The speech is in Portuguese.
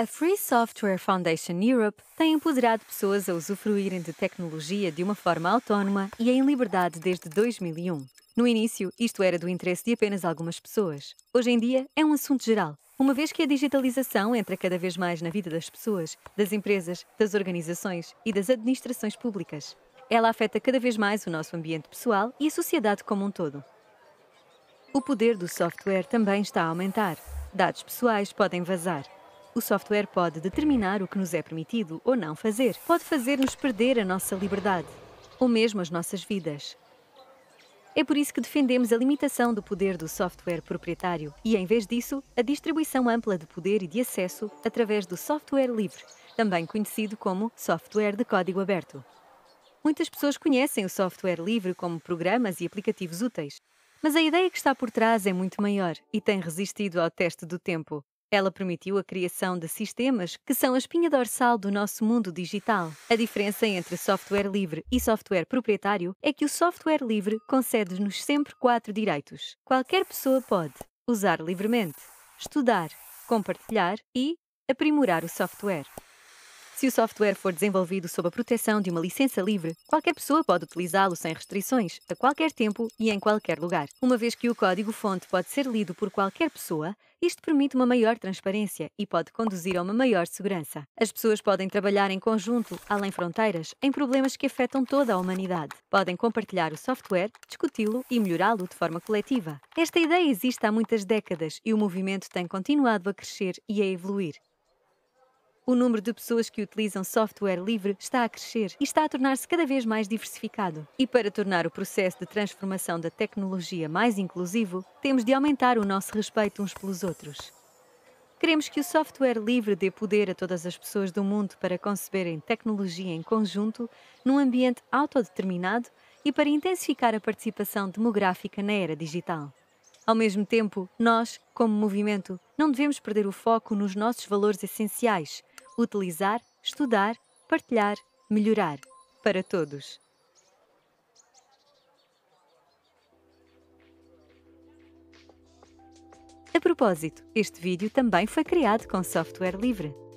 A Free Software Foundation Europe tem empoderado pessoas a usufruírem de tecnologia de uma forma autónoma e em liberdade desde 2001. No início, isto era do interesse de apenas algumas pessoas. Hoje em dia, é um assunto geral, uma vez que a digitalização entra cada vez mais na vida das pessoas, das empresas, das organizações e das administrações públicas. Ela afeta cada vez mais o nosso ambiente pessoal e a sociedade como um todo. O poder do software também está a aumentar. Dados pessoais podem vazar. O software pode determinar o que nos é permitido ou não fazer. Pode fazer-nos perder a nossa liberdade, ou mesmo as nossas vidas. É por isso que defendemos a limitação do poder do software proprietário e, em vez disso, a distribuição ampla de poder e de acesso através do software livre, também conhecido como software de código aberto. Muitas pessoas conhecem o software livre como programas e aplicativos úteis, mas a ideia que está por trás é muito maior e tem resistido ao teste do tempo. Ela permitiu a criação de sistemas que são a espinha dorsal do nosso mundo digital. A diferença entre software livre e software proprietário é que o software livre concede-nos sempre quatro direitos. Qualquer pessoa pode usar livremente, estudar, compartilhar e aprimorar o software. Se o software for desenvolvido sob a proteção de uma licença livre, qualquer pessoa pode utilizá-lo sem restrições, a qualquer tempo e em qualquer lugar. Uma vez que o código-fonte pode ser lido por qualquer pessoa, isto permite uma maior transparência e pode conduzir a uma maior segurança. As pessoas podem trabalhar em conjunto, além fronteiras, em problemas que afetam toda a humanidade. Podem compartilhar o software, discuti-lo e melhorá-lo de forma coletiva. Esta ideia existe há muitas décadas e o movimento tem continuado a crescer e a evoluir. O número de pessoas que utilizam software livre está a crescer e está a tornar-se cada vez mais diversificado. E para tornar o processo de transformação da tecnologia mais inclusivo, temos de aumentar o nosso respeito uns pelos outros. Queremos que o software livre dê poder a todas as pessoas do mundo para conceberem tecnologia em conjunto, num ambiente autodeterminado e para intensificar a participação demográfica na era digital. Ao mesmo tempo, nós, como movimento, não devemos perder o foco nos nossos valores essenciais, utilizar, estudar, partilhar, melhorar. Para todos. A propósito, este vídeo também foi criado com software livre.